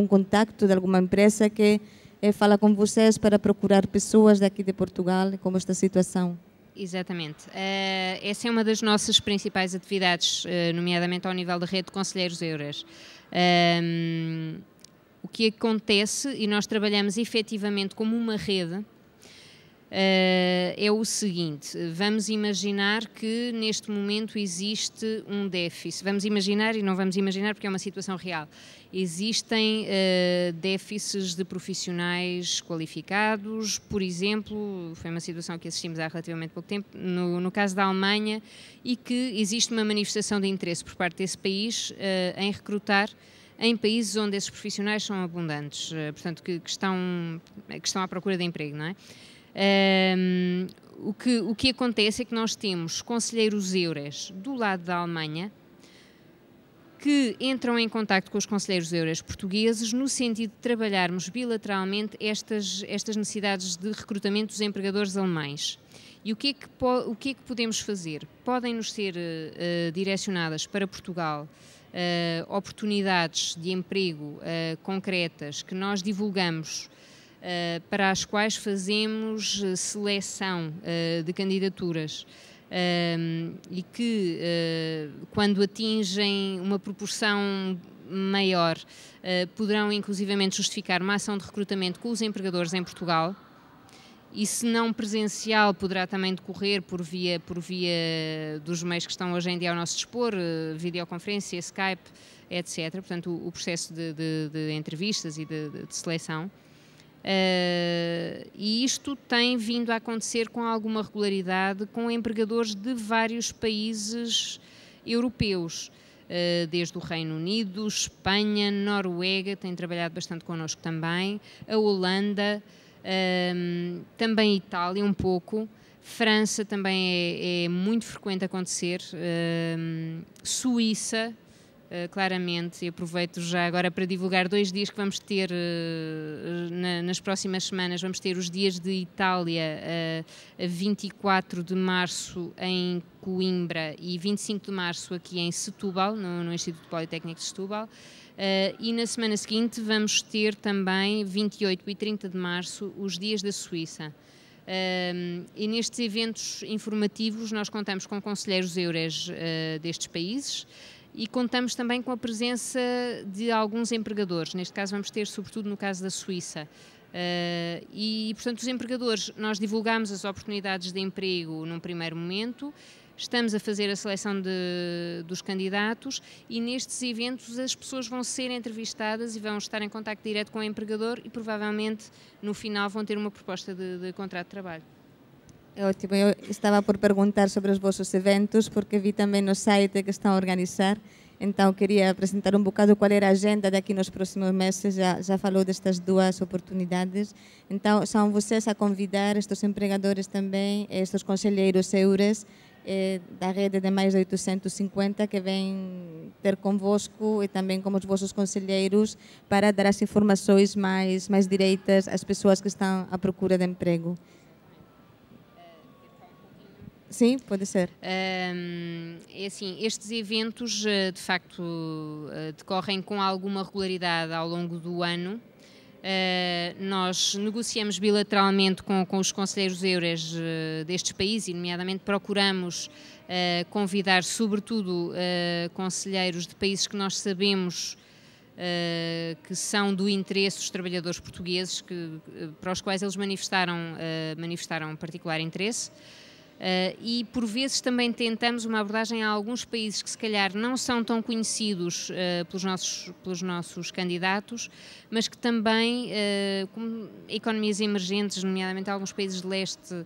um contacto de alguma empresa que eh, fala com vocês para procurar pessoas daqui de Portugal, como esta situação? Exatamente. Uh, essa é uma das nossas principais atividades, uh, nomeadamente ao nível da rede de conselheiros euros. Um, ehm, o que acontece, e nós trabalhamos efetivamente como uma rede, eh, é o seguinte: vamos imaginar que neste momento existe um déficit. Vamos imaginar, e não vamos imaginar porque é uma situação real, existem uh, déficits de profissionais qualificados, por exemplo, foi uma situação que assistimos há relativamente pouco tempo, no, no caso da Alemanha, e que existe uma manifestação de interesse por parte desse país uh, em recrutar em países onde esses profissionais são abundantes, portanto, que, que, estão, que estão à procura de emprego, não é? Um, o, que, o que acontece é que nós temos conselheiros euros do lado da Alemanha que entram em contato com os conselheiros euros portugueses no sentido de trabalharmos bilateralmente estas, estas necessidades de recrutamento dos empregadores alemães. E o que é que, o que, é que podemos fazer? Podem nos ser uh, direcionadas para Portugal uh, oportunidades de emprego uh, concretas que nós divulgamos eh, para as quais fazemos eh, seleção eh, de candidaturas. Ehm, e que, quando atingem uma proporção maior, poderão inclusivamente justificar uma ação de recrutamento com os empregadores em Portugal, e se não presencial poderá também decorrer por via, por via dos meios que estão hoje em dia ao nosso dispor, videoconferência, Skype, etc. Portanto, o processo de, de, de entrevistas e de, de seleção. Uh, e isto tem vindo a acontecer com alguma regularidade com empregadores de vários países europeus, uh, desde o Reino Unido, Espanha, Noruega, têm trabalhado bastante connosco também, a Holanda, uh, também Itália um pouco, França também é, é muito frequente acontecer, ehm, Suíça, eh, claramente, e aproveito já agora para divulgar dois dias que vamos ter uh, na, nas próximas semanas. Vamos ter os dias de Itália, uh, eh, 24 de março em Coimbra e 25 de março aqui em Setúbal, no, no Instituto Politécnico de Setúbal. e na semana seguinte vamos ter também, 28 e 30 de março, os dias da Suíça. e nestes eventos informativos nós contamos com conselheiros eures uh, destes países e contamos também com a presença de alguns empregadores. Neste caso, vamos ter, sobretudo no caso da Suíça. Uh, e, portanto, os empregadores, nós divulgamos as oportunidades de emprego num primeiro momento, estamos a fazer a seleção de, dos candidatos e nestes eventos as pessoas vão ser entrevistadas e vão estar em contato direto com o empregador e provavelmente no final vão ter uma proposta de, de contrato de trabalho. Ótimo, eu estava por perguntar sobre os vossos eventos, porque vi também no site que estão a organizar, então queria apresentar um bocado qual era a agenda daqui nos próximos meses, já, já falou destas duas oportunidades, então são vocês a convidar estes empregadores também, estes conselheiros EURES, eh, da rede de mais de 850 que vêm ter convosco e também como os vossos conselheiros para dar as informações mais, mais direitas às pessoas que estão à procura de emprego. Sim, pode ser. Um, é assim, estes eventos eh, de facto eh, decorrem com alguma regularidade ao longo do ano. Uh, nós negociamos bilateralmente com, com os conselheiros eures uh, destes países e, nomeadamente, procuramos uh, convidar, sobretudo, conselheiros de países que nós sabemos que são do interesse dos trabalhadores portugueses, que, para os quais eles manifestaram, manifestaram particular interesse. Uh, e por vezes também tentamos uma abordagem a alguns países que se calhar não são tão conhecidos uh, pelos, nossos, pelos nossos candidatos, mas que também, uh, como economias emergentes, nomeadamente alguns países de leste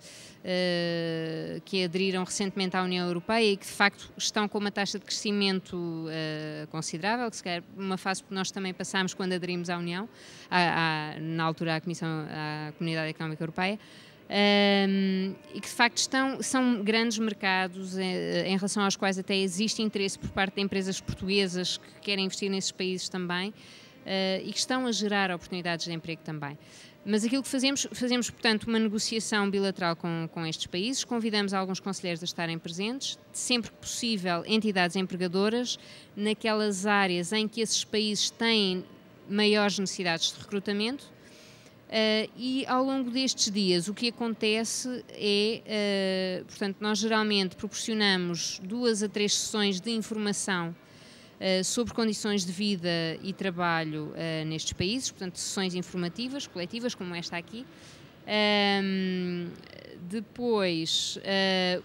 que aderiram recentemente à União Europeia e que de facto estão com uma taxa de crescimento considerável, que se calhar uma fase que nós também passámos quando aderimos à União, à, à, na altura à Comissão, à Comunidade Económica Europeia. Um, e que de facto estão, são grandes mercados em, eh, em, relação aos quais até existe interesse por parte de empresas portuguesas que querem investir nesses países também uh, e que estão a gerar oportunidades de emprego também. Mas aquilo que fazemos, fazemos portanto uma negociação bilateral com, com estes países, convidamos alguns conselheiros a estarem presentes, sempre que possível entidades empregadoras naquelas áreas em que esses países têm maiores necessidades de recrutamento Uh, e ao longo destes dias, o que acontece é, uh, portanto, nós geralmente proporcionamos duas a três sessões de informação uh, sobre condições de vida e trabalho nestes países, portanto, sessões informativas, coletivas, como esta aqui. Um, ehm, depois,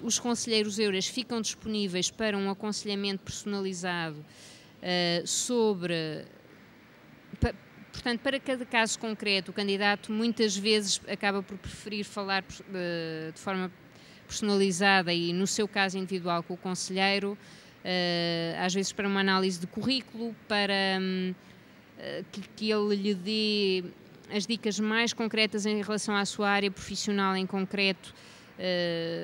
os conselheiros euras ficam disponíveis para um aconselhamento personalizado sobre Portanto, para cada caso concreto, o candidato muitas vezes acaba por preferir falar de, eh, de forma personalizada e, no seu caso individual, com o conselheiro, eh, às vezes para uma análise de currículo, para hum, eh, que, que ele lhe dê as dicas mais concretas em relação à sua área profissional em concreto.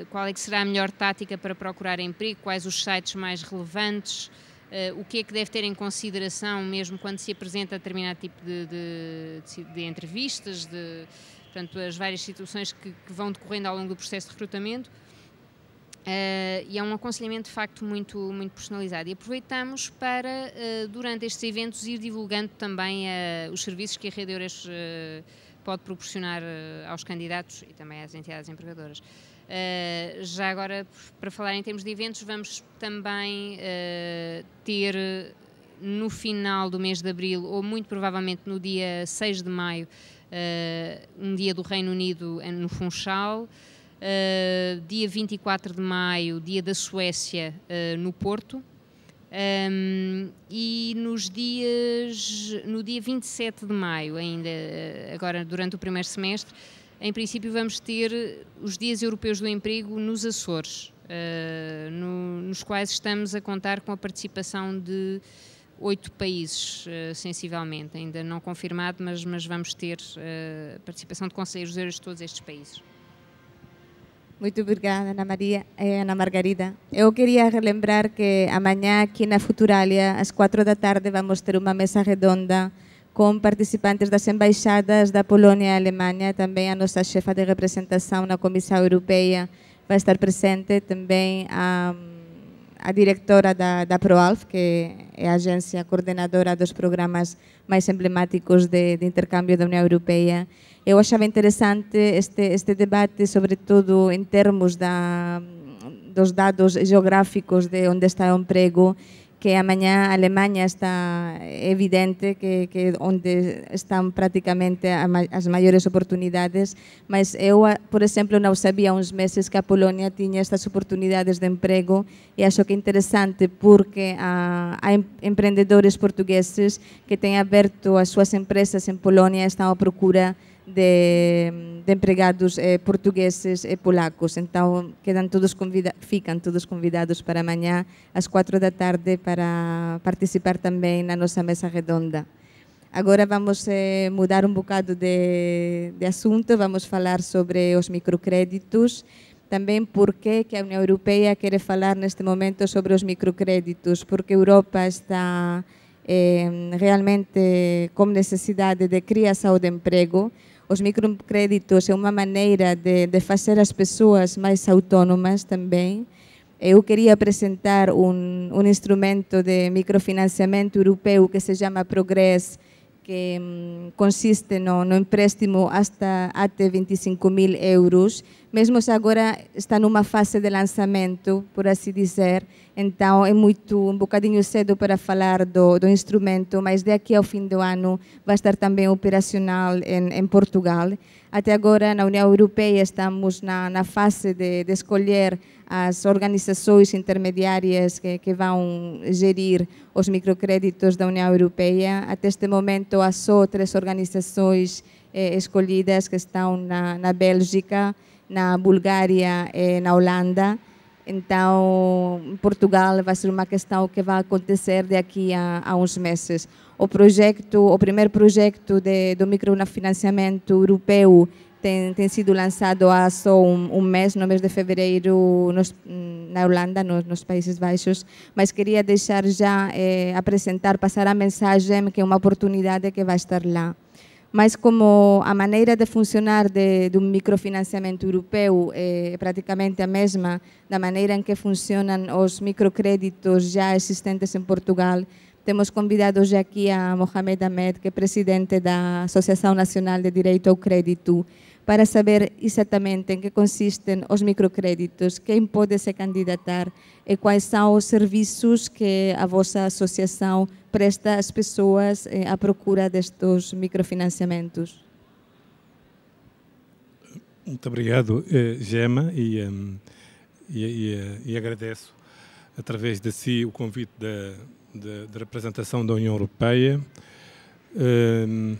qual é que será a melhor tática para procurar emprego? Quais os sites mais relevantes? Uh, o que é que deve ter em consideração mesmo quando se apresenta determinado tipo de, de, de entrevistas, de portanto, as várias situações que, que, vão decorrendo ao longo do processo de recrutamento. Uh, e é um aconselhamento de facto muito, muito personalizado. E aproveitamos para, uh, durante estes eventos, ir divulgando também os serviços que a Rede Eures pode proporcionar aos candidatos e também às entidades empregadoras. Uh, já agora, para falar em termos de eventos, vamos também uh, ter no final do mês de abril, ou muito provavelmente no dia 6 de maio, uh, um dia do Reino Unido no Funchal. dia 24 de maio, dia da Suécia no Porto, um, ehm, e nos dias, no dia 27 de maio, ainda agora durante o primeiro semestre, em princípio, vamos ter eh, os Dias Europeus do Emprego nos Açores, uh, no, nos quais estamos a contar com a participação de oito países, uh, sensivelmente, ainda não confirmado, mas, mas vamos ter a uh, participação de conselheiros de todos estes países. Muito obrigada, Ana Maria, é, Ana Margarida. Eu queria relembrar que amanhã aqui na Futuralia, às quatro da tarde, vamos ter uma mesa redonda com participantes das embaixadas da Polônia e Alemanha. Também a nossa chefa de representação na Comissão Europeia vai estar presente. Também a, a diretora da, da ProAlf, que é a agência coordenadora dos programas mais emblemáticos de, de intercâmbio da União Europeia. Eu achava interessante este, este debate, sobretudo em termos da, dos dados geográficos de onde está o emprego que amañá Alemanha está evidente que, que onde están prácticamente as maiores oportunidades, mas eu, por exemplo, non sabía uns meses que a Polonia tiña estas oportunidades de emprego e acho que é interesante porque ah, há emprendedores portugueses que ten aberto as suas empresas Polonia e están a procura de de, de empregados eh, portugueses e polacos. Então, quedam todos convida ficam todos convidados para amanhã, às quatro da tarde, para participar também na nossa mesa redonda. Agora vamos eh, mudar um bocado de, de assunto, vamos falar sobre os microcréditos, também por que a União Europeia quer falar neste momento sobre os microcréditos, porque a Europa está eh, realmente com necessidade de criação de emprego, os microcréditos é uma maneira de, de fazer as pessoas mais autônomas também. Eu queria apresentar um, um instrumento de microfinanciamento europeu que se chama Progress, que mm, consiste no, no, empréstimo hasta até 25 mil euros, mesmo se agora está numa fase de lançamento, por assim dizer, então é muito um bocadinho cedo para falar do, do instrumento, mas daqui ao fim do ano vai estar também operacional em, em Portugal. Até agora na União Europeia estamos na, na fase de, de escolher as organizações intermediárias que, que vão gerir os microcréditos da União Europeia. Até este momento, há só três organizações eh, escolhidas que estão na, na Bélgica, na Bulgária e na Holanda. Então, Portugal vai ser uma questão que vai acontecer daqui a, a uns meses. O projeto, o primeiro projeto de, do microfinanciamento europeu tem, tem sido lançado há só um, um mês, no mês de fevereiro, nos, na Holanda, nos, nos, Países Baixos. Mas queria deixar já eh, apresentar, passar a mensagem que é uma oportunidade que vai estar lá. Mas como a maneira de funcionar de, do microfinanciamento europeu eh, é praticamente a mesma da maneira em que funcionam os microcréditos já existentes em Portugal, temos convidado hoje aqui a Mohamed Ahmed, que é presidente da Associação Nacional de Direito ao Crédito, para saber exatamente em que consistem os microcréditos, quem pode se candidatar e quais são os serviços que a vossa associação presta às pessoas à eh, procura destes microfinanciamentos. Muito obrigado, eh, Gema, ehm, e, e, e, eh, e agradeço através de si o convite da, da, da representação da União Europeia. Ehm,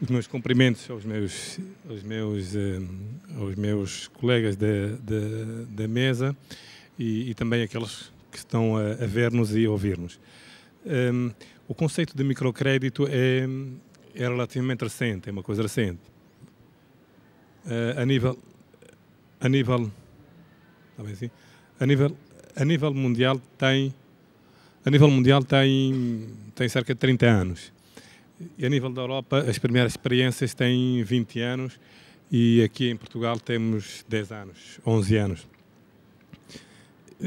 os meus cumprimentos aos meus, aos meus, eh, aos meus colegas da, da, da mesa e, e, também aqueles que estão a, a ver-nos e a ouvir-nos. Um, ehm, o conceito de microcrédito é, é relativamente recente, é uma coisa recente. Uh, a nível. A nível. Assim, a nível, a nível mundial tem. A nível mundial tem, tem cerca de 30 anos. E a nível da Europa, as primeiras experiências têm 20 anos e aqui em Portugal temos 10 anos, 11 anos.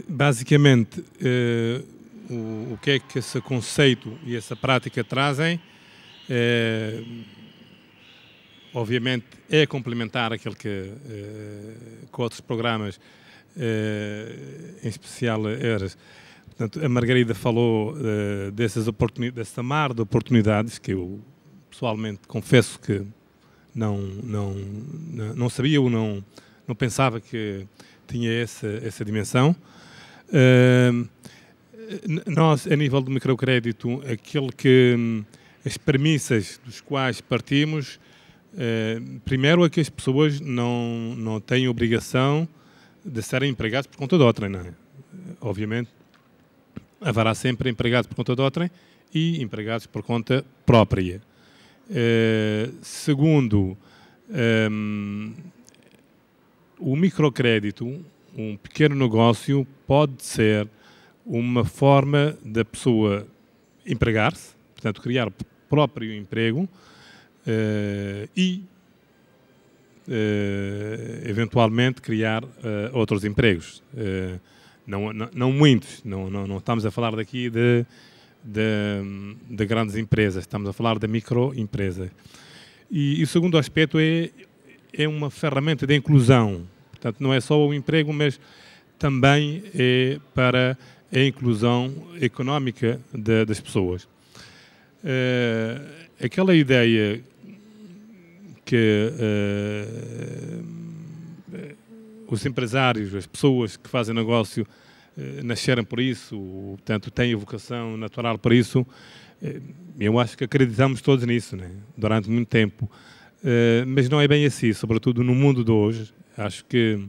Basicamente, eh, o, o, que é que esse conceito e essa prática trazem? Eh, obviamente, é complementar aquilo que, eh, outros programas, eh, em especial ERAS, Portanto, a Margarida falou uh, dessas oportunidades, dessa mar de oportunidades que eu pessoalmente confesso que não não não sabia ou não não pensava que tinha essa essa dimensão. Uh, nós, a nível do microcrédito, aquilo que as premissas dos quais partimos, eh, primeiro é que as pessoas não, não têm obrigação de serem empregadas por conta de outra, não é? Obviamente, haverá sempre empregados por conta de outrem e empregados por conta própria. Uh, segundo, um, ehm, o microcrédito, um pequeno negócio, pode ser uma forma da pessoa empregar-se, portanto, criar o próprio emprego uh, e, uh, eventualmente, criar outros empregos. Não, não, não muitos, não, não, não estamos a falar daqui de, de, de grandes empresas, estamos a falar da microempresa E, e o segundo aspecto é, é uma ferramenta de inclusão. Portanto, não é só o emprego, mas também é para a inclusão económica de, das pessoas. Uh, aquela ideia que uh, os empresários, as pessoas que fazem negócio eh, nasceram por isso, portanto, têm a vocação natural para isso. Eh, eu acho que acreditamos todos nisso, né? durante muito tempo. Eh, mas não é bem assim, sobretudo no mundo de hoje. Acho que.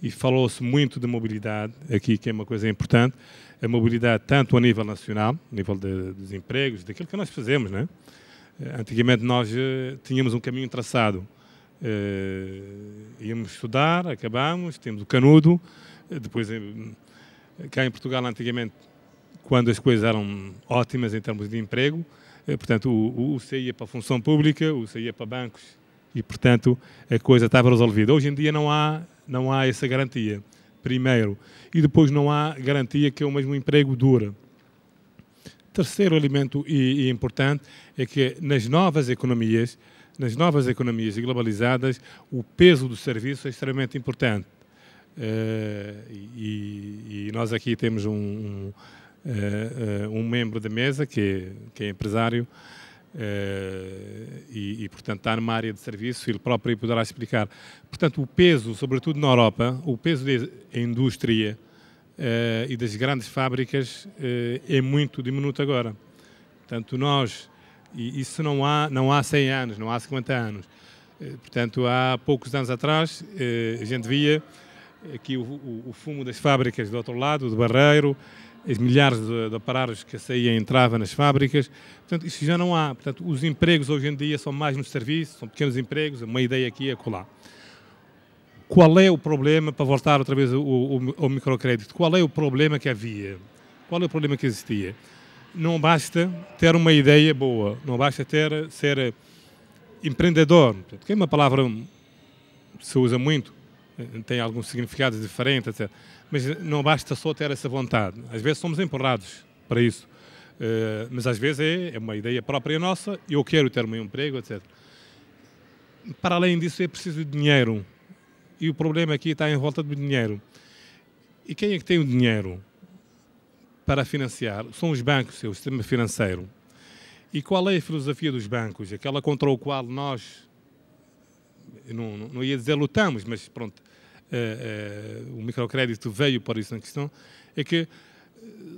E falou-se muito de mobilidade aqui, que é uma coisa importante. A mobilidade, tanto a nível nacional, a nível de, dos empregos, daquilo que nós fazemos, né? Antigamente nós tínhamos um caminho traçado Uh, íamos estudar, acabámos, temos o canudo, eh, depois eh, cá em Portugal antigamente, quando as coisas eram ótimas em termos de emprego, portanto o, o ia para a função pública, o CE ia para bancos e portanto a coisa estava resolvida. Hoje em dia não há, não há essa garantia, primeiro, e depois não há garantia que é o mesmo emprego dura. Terceiro elemento e, e importante é que nas novas economias, nas novas economias globalizadas, o peso do serviço é extremamente importante. Uh, e, e, nós aqui temos um, um, uh, um, membro da mesa que, que é empresário uh, e, e, portanto, está numa área de serviço ele próprio poderá explicar. Portanto, o peso, sobretudo na Europa, o peso da indústria eh, e das grandes fábricas eh, é muito diminuto agora. Portanto, nós, e isso não há, não há 100 anos, não há 50 anos. Eh, portanto, há poucos anos atrás, a gente via aqui o, o fumo das fábricas do outro lado, do barreiro, as milhares de, de operários que saíam e entravam nas fábricas. Portanto, isso já não há. Portanto, os empregos hoje em dia são mais nos serviços, são pequenos empregos, uma ideia aqui e acolá qual é o problema, para voltar outra vez ao, ao, ao microcrédito, qual é o problema que havia? Qual é o problema que existia? Não basta ter uma ideia boa, não basta ter, ser eh, empreendedor, que é uma palavra que hum, se usa muito, eh, tem alguns significados diferentes, etc. Mas eh, não basta só ter essa vontade. Às vezes somos empurrados para isso. mas às vezes é, é, uma ideia própria nossa, eu quero ter um emprego, etc. Para além disso, é preciso de dinheiro e o problema aqui está em volta do dinheiro. E quem é que tem o dinheiro para financiar? São os bancos, o sistema financeiro. E qual é a filosofia dos bancos? Aquela contra o qual nós, não, não ia dizer lutamos, mas pronto, é, é, o microcrédito veio para isso na questão, é que eh,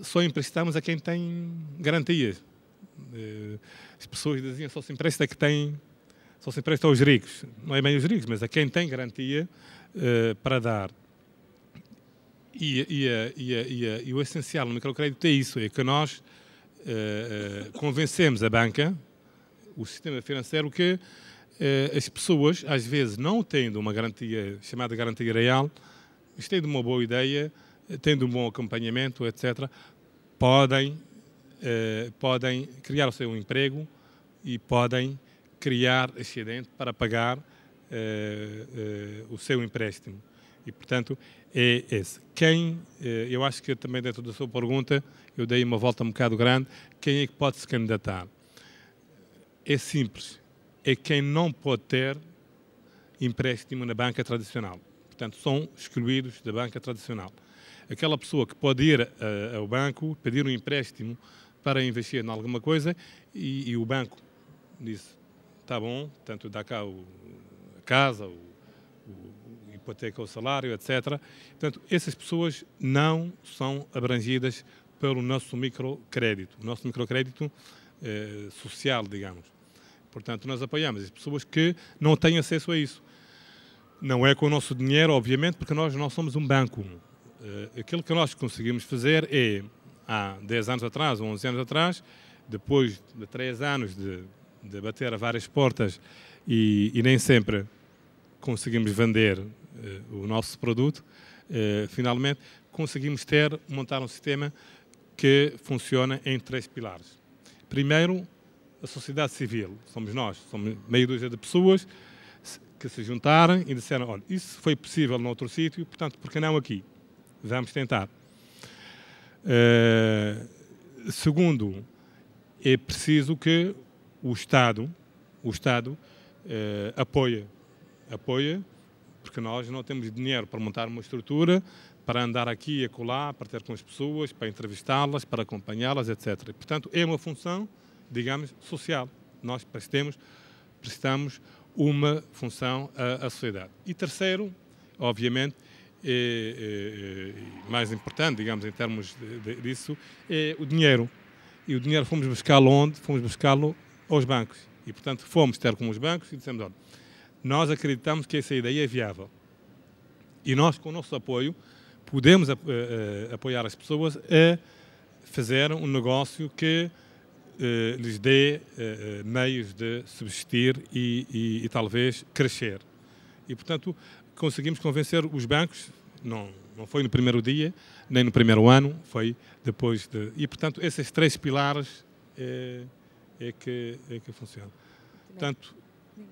só emprestamos a quem tem garantias. As pessoas diziam só se empresta que tem só se empresta aos ricos. Não é bem os ricos, mas a quem tem garantia uh, para dar. E, e, e, e, o essencial no microcrédito é isso, é que nós uh, convencemos a banca, o sistema financeiro, que uh, as pessoas, às vezes, não tendo uma garantia chamada garantia real, mas tendo uma boa ideia, tendo um bom acompanhamento, etc., podem, podem criar o seu emprego e podem criar excedente para pagar eh, eh, o seu empréstimo. E, portanto, é esse. Quem, eh, eu acho que também dentro da sua pergunta, eu dei uma volta um bocado grande, quem é que pode se candidatar? É simples, é quem não pode ter empréstimo na banca tradicional. Portanto, são excluídos da banca tradicional. Aquela pessoa que pode ir ao banco, pedir um empréstimo para investir em alguma coisa e, e o banco diz, está bom, tanto dá cá o, a casa, o, o, hipoteca, o salário, etc. Portanto, essas pessoas não são abrangidas pelo nosso microcrédito, o nosso microcrédito eh, social, digamos. Portanto, nós apoiamos as pessoas que não têm acesso a isso. Não é com o nosso dinheiro, obviamente, porque nós não somos um banco. Eh, aquilo que nós conseguimos fazer é, há 10 anos atrás, ou 11 anos atrás, depois de 3 anos de de bater a várias portas e, e nem sempre conseguimos vender uh, o nosso produto, uh, finalmente conseguimos ter, montar um sistema que funciona em três pilares. Primeiro, a sociedade civil, somos nós, somos meia dúzia de pessoas que se juntaram e disseram, olha, isso foi possível noutro sítio, portanto, por que não aqui? Vamos tentar. Uh, segundo, é preciso que o Estado, o Estado eh, apoia, apoia, porque nós não temos dinheiro para montar uma estrutura, para andar aqui e acolá, para ter com as pessoas, para entrevistá-las, para acompanhá-las, etc. portanto, é uma função, digamos, social. Nós prestemos, prestamos uma função à, à sociedade. E terceiro, obviamente, é, é, é, mais importante, digamos, em termos de, de, disso, é o dinheiro. E o dinheiro fomos buscá-lo onde? Fomos buscá-lo aos bancos. E, portanto, fomos ter com os bancos e dissemos, olha, nós acreditamos que essa ideia é viável. E nós, com o nosso apoio, podemos eh, eh, apoiar as pessoas a fazer um negócio que eh, lhes dê meios de subsistir e, e, e, talvez crescer. E, portanto, conseguimos convencer os bancos, não, não foi no primeiro dia, nem no primeiro ano, foi depois de... E, portanto, esses três pilares é que, é que funciona. Portanto,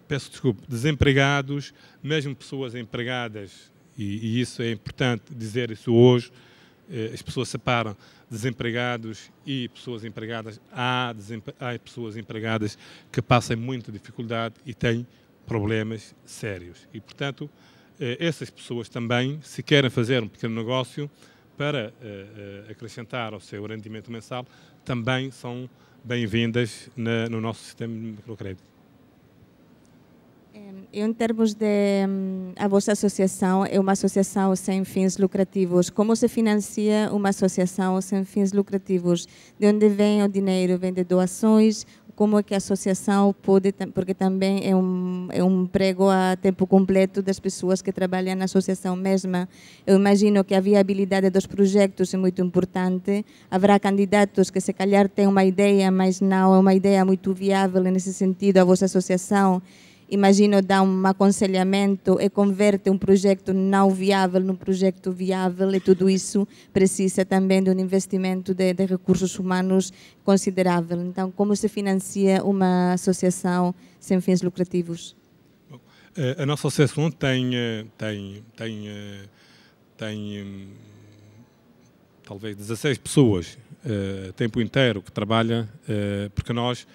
peço desculpa, desempregados, mesmo pessoas empregadas, e, e, isso é importante dizer isso hoje, eh, as pessoas separam desempregados e pessoas empregadas. Há, há pessoas empregadas que passam muita dificuldade e têm problemas sérios. E, portanto, eh, essas pessoas também, se querem fazer um pequeno negócio para eh, acrescentar ao seu rendimento mensal, também são bem-vindas no nosso sistema de microcrédito. Em termos de hum, a vossa associação é uma associação sem fins lucrativos. Como se financia uma associação sem fins lucrativos? De onde vem o dinheiro? Vem de doações como é que a associação pode, porque também é um, é um emprego a tempo completo das pessoas que trabalham na associação mesma. Eu imagino que a viabilidade dos projetos é muito importante. Haverá candidatos que, se calhar, têm uma ideia, mas não é uma ideia muito viável nesse sentido, a vossa associação imagino, dá um aconselhamento e converte um projeto não viável num projeto viável e tudo isso precisa também de um investimento de, de recursos humanos considerável. Então, como se financia uma associação sem fins lucrativos? Bom, eh, a nossa associação tem, eh, tem, tem, eh, tem hum, talvez 16 pessoas, tempo inteiro, que trabalha, porque nós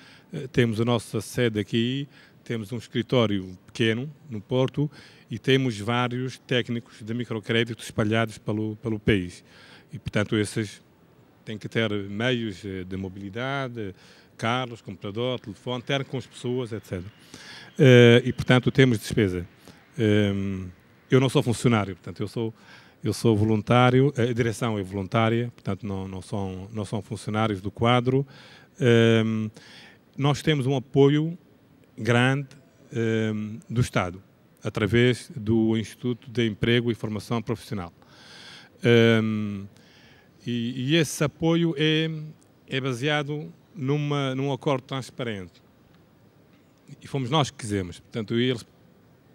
temos a nossa sede aqui, temos um escritório pequeno no Porto e temos vários técnicos de microcrédito espalhados pelo, pelo país. E, portanto, esses têm que ter meios eh, de mobilidade, carros, computador, telefone, ter com as pessoas, etc. Eh, e, portanto, temos despesa. Ehm, eu não sou funcionário, portanto, eu sou eu sou voluntário, eh, a direção é voluntária, portanto não, não, são, não são funcionários do quadro. Ehm, nós temos um apoio grande um, ehm, do Estado, através do Instituto de Emprego e Formação Profissional. Um, ehm, e, e, esse apoio é, é baseado numa, num acordo transparente. E fomos nós que quisemos. Portanto, eles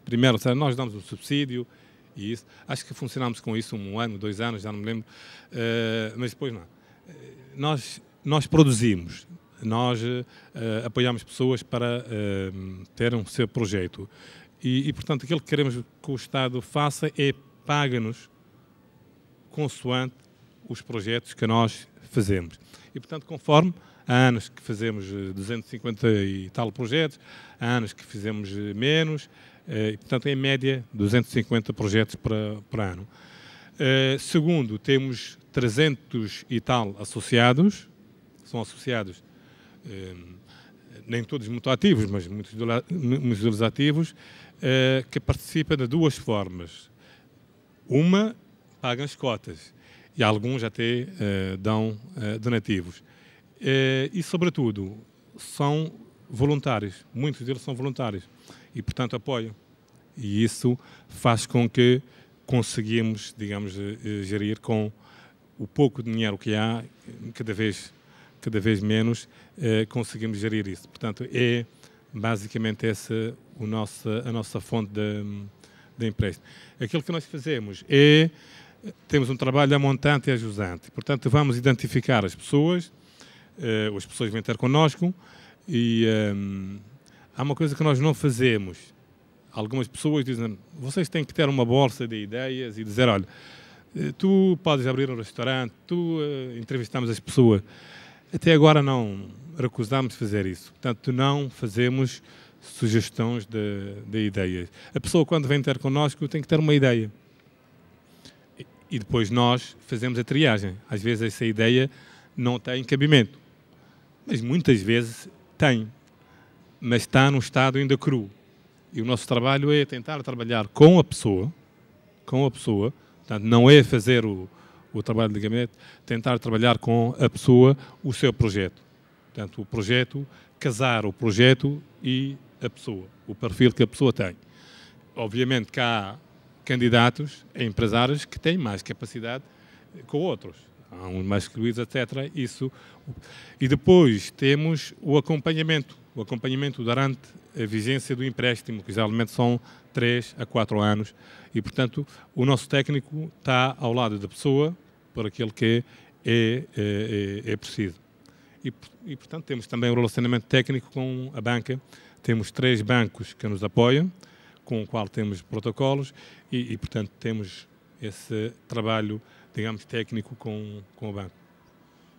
primeiro, nós damos um subsídio e isso. Acho que funcionámos com isso um ano, dois anos, já não me lembro. Uh, mas depois não. Eh, nós, nós produzimos, nós uh, apoiamos pessoas para uh, eh, terem o seu projeto. E, e, portanto, aquilo que queremos que o Estado faça é paga-nos consoante os projetos que nós fazemos. E, portanto, conforme há anos que fazemos 250 eh, e tal projetos, há anos que fizemos menos, e, portanto, em média, 250 projetos para, ano. Uh, segundo, temos 300 e tal associados, são associados Ehm, nem todos muito ativos, mas muitos, deles ativos, eh, que participam de duas formas. Uma, pagam as cotas e alguns até eh, dão eh, donativos. e, sobretudo, são voluntários, muitos deles são voluntários e, portanto, apoiam. E isso faz com que conseguimos, digamos, gerir com o pouco dinheiro que há, cada vez cada vez menos eh, conseguimos gerir isso. Portanto, é basicamente essa o nosso, a nossa fonte de, de empréstimo. Aquilo que nós fazemos é, temos um trabalho a montante e ajusante. Portanto, vamos identificar as pessoas, eh, as pessoas vêm ter connosco e eh, há uma coisa que nós não fazemos. Algumas pessoas dizem, vocês têm que ter uma bolsa de ideias e dizer, olha, eh, tu podes abrir um restaurante, tu uh, entrevistamos as pessoas. Até agora não recusámos fazer isso. Portanto, não fazemos sugestões de, de ideias. A pessoa, quando vem ter connosco, tem que ter uma ideia. E, e depois nós fazemos a triagem. Às vezes essa ideia não tem cabimento. Mas muitas vezes tem. Mas está num estado ainda cru. E o nosso trabalho é tentar trabalhar com a pessoa, com a pessoa, portanto, não é fazer o, o trabalho de gabinete, tentar trabalhar com a pessoa o seu projeto. Portanto, o projeto, casar o projeto e a pessoa, o perfil que a pessoa tem. Obviamente que há candidatos empresários que têm mais capacidade que outros. Há uns mais excluídos, etc. Isso. E depois temos o acompanhamento, o acompanhamento durante a vigência do empréstimo, que geralmente são 3 a 4 anos e, portanto, o nosso técnico está ao lado da pessoa para aquilo que é, é, é, é preciso. E, e, portanto, temos também o um relacionamento técnico com a banca. Temos três bancos que nos apoiam, com o qual temos protocolos e, e portanto, temos esse trabalho, digamos, técnico com, com o banco.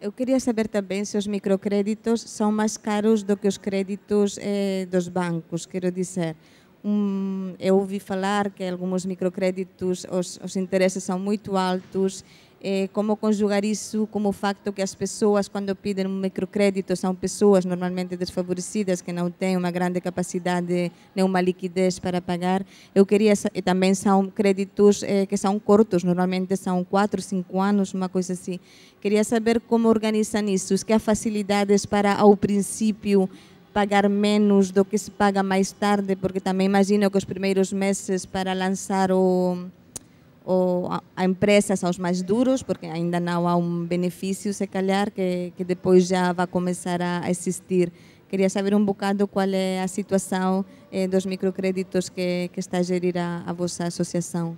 Eu queria saber também se os microcréditos são mais caros do que os créditos eh, dos bancos, quero dizer. Um, eu ouvi falar que alguns microcréditos, os, os interesses são muito altos. É, como conjugar isso com o facto que as pessoas, quando pedem um microcrédito, são pessoas normalmente desfavorecidas, que não têm uma grande capacidade, nenhuma liquidez para pagar. Eu queria, e também são créditos é, que são curtos, normalmente são 4, 5 anos, uma coisa assim. Queria saber como organizam isso, que há facilidades para, ao princípio, pagar menos do que se paga mais tarde, porque também imagino que os primeiros meses para lançar o, o, a empresa são os mais duros, porque ainda não há um benefício, se calhar, que, que depois já vai começar a, existir. Queria saber um bocado qual é a situação eh, dos microcréditos que, que, está a gerir a, a vossa associação.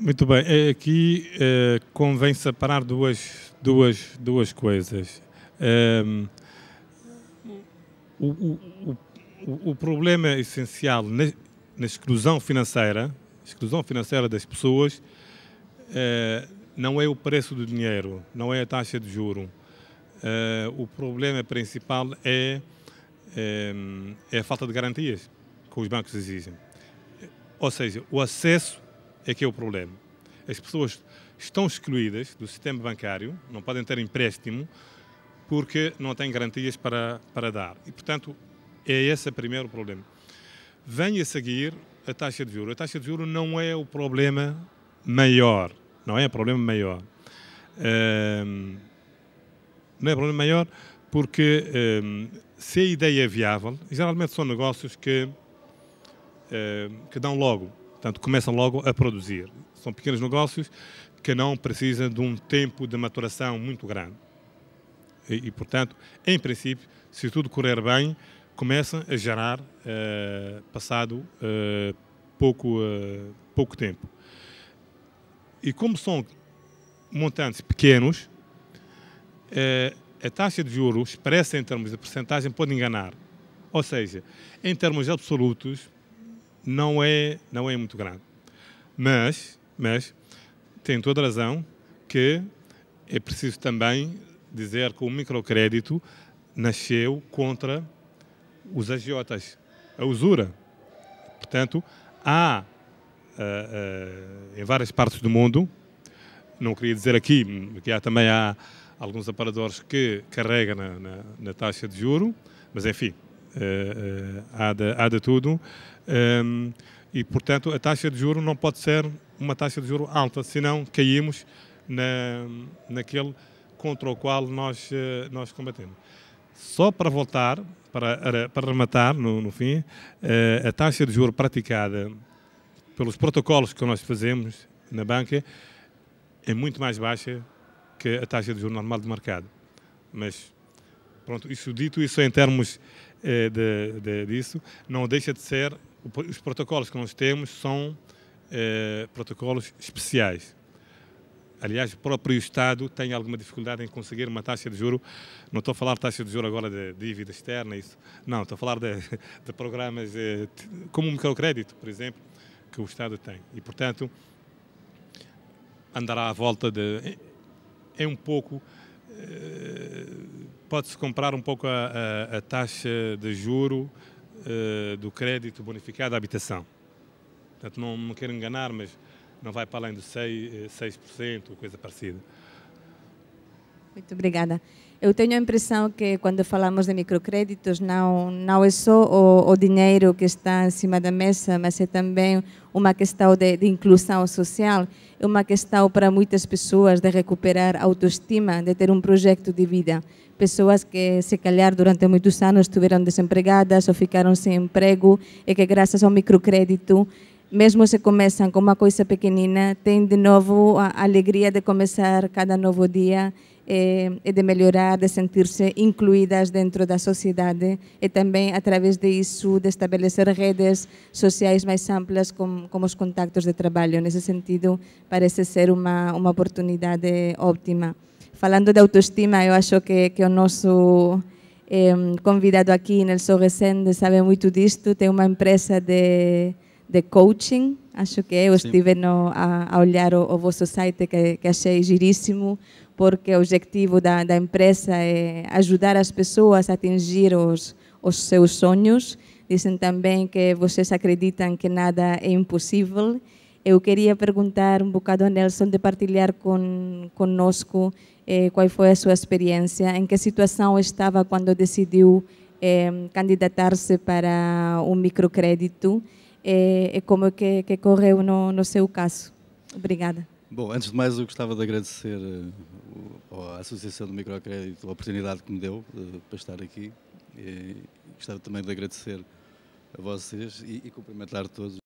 Muito bem, é aqui eh, convém separar duas, duas, duas coisas. Ehm, o, o, o, o problema essencial na, na, exclusão financeira, exclusão financeira das pessoas, eh, não é o preço do dinheiro, não é a taxa de juro. Eh, o problema principal é, eh, é a falta de garantias que os bancos exigem. Ou seja, o acesso é que é o problema. As pessoas estão excluídas do sistema bancário, não podem ter empréstimo, porque não tem garantias para, para dar. E, portanto, é esse o primeiro problema. Venha a seguir a taxa de juros. A taxa de juros não é o problema maior, não é o problema maior. Um, ehm, não é o problema maior porque um, ehm, se a ideia é viável, geralmente são negócios que, um, ehm, que dão logo, portanto, começam logo a produzir. São pequenos negócios que não precisam de um tempo de maturação muito grande. E, e, portanto, em princípio, se tudo correr bem, começam a gerar eh, passado eh, pouco, eh, pouco tempo. E como são montantes pequenos, a taxa de juros, expressa em termos de percentagem, pode enganar. Ou seja, em termos absolutos, não é, não é muito grande. Mas, mas tem toda razão que é preciso também dizer que o microcrédito nasceu contra os agiotas, a usura. Portanto, há uh, uh, em várias partes do mundo, não queria dizer aqui, que há também há alguns aparadores que carregam na, na, na taxa de juro, mas enfim, uh, há, de, há de tudo. Um, ehm, e, portanto, a taxa de juro não pode ser uma taxa de juro alta, senão caímos na, naquele contra o qual nós, eh, nós combatemos. Só para voltar, para, para rematar no, no fim, eh, a taxa de juro praticada pelos protocolos que nós fazemos na banca é muito mais baixa que a taxa de juro normal de mercado. Mas, pronto, isso dito, isso em termos eh, de, de, disso, não deixa de ser, os protocolos que nós temos são eh, protocolos especiais aliás, o próprio Estado tem alguma dificuldade em conseguir uma taxa de juro. Não estou a falar de taxa de juro agora de dívida externa, isso. Não, estou a falar de, de programas de, como o microcrédito, por exemplo, que o Estado tem. E, portanto, andará à volta de. É um pouco. Eh, pode-se comprar um pouco a, a, a taxa de juro eh, do crédito bonificado à habitação. Portanto, não me quero enganar, mas não vai para além de 6%, 6% coisa parecida. Muito obrigada. Eu tenho a impressão que quando falamos de microcréditos não não é só o, o dinheiro que está em cima da mesa, mas é também uma questão de, de inclusão social, é uma questão para muitas pessoas de recuperar a autoestima, de ter um projeto de vida. Pessoas que se calhar durante muitos anos estiveram desempregadas ou ficaram sem emprego e que graças ao microcrédito mesmo se começam com uma coisa pequenina, tem de novo a alegria de começar cada novo dia eh, e, de melhorar, de sentir-se incluídas dentro da sociedade e também, através disso, de estabelecer redes sociais mais amplas como com os contactos de trabalho. Nesse sentido, parece ser uma, uma oportunidade óptima. Falando de autoestima, eu acho que, que o nosso eh, convidado aqui, Nelson Resende, sabe muito disto, tem uma empresa de de coaching, acho que Eu Sim. estive no, a, a, olhar o, o vosso site, que, que, achei giríssimo, porque o objetivo da, da, empresa é ajudar as pessoas a atingir os, os seus sonhos. Dizem também que vocês acreditam que nada é impossível. Eu queria perguntar um bocado a Nelson de partilhar com, conosco eh, qual foi a sua experiência, em que situação estava quando decidiu eh, candidatar-se para um microcrédito é, é, como é que, que correu no, no seu caso. Obrigada. Bom, antes de mais eu gostava de agradecer à eh, Associação do Microcrédito a oportunidade que me deu eh, para estar aqui. E gostava também de agradecer a vocês e, e cumprimentar todos.